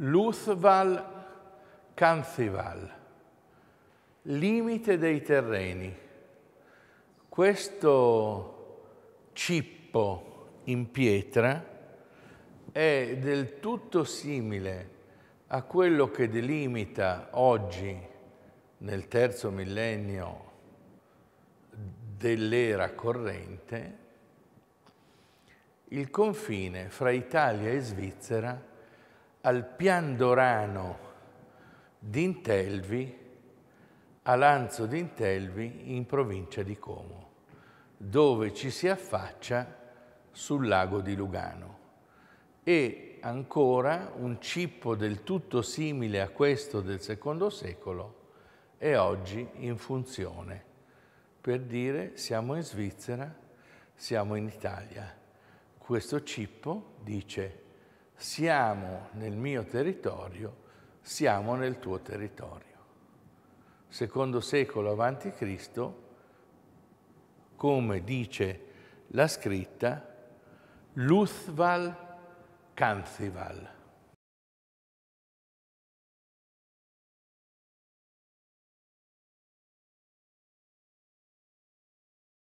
Luthval Canzival, limite dei terreni. Questo cippo in pietra è del tutto simile a quello che delimita oggi, nel terzo millennio dell'era corrente, il confine fra Italia e Svizzera al Pian Dorano d'Intelvi, a Lanzo d'Intelvi, in provincia di Como, dove ci si affaccia sul lago di Lugano. E ancora un cippo del tutto simile a questo del secondo secolo è oggi in funzione, per dire siamo in Svizzera, siamo in Italia. Questo cippo dice siamo nel mio territorio, siamo nel tuo territorio. Secondo secolo avanti Cristo, come dice la scritta, Luthval Canzival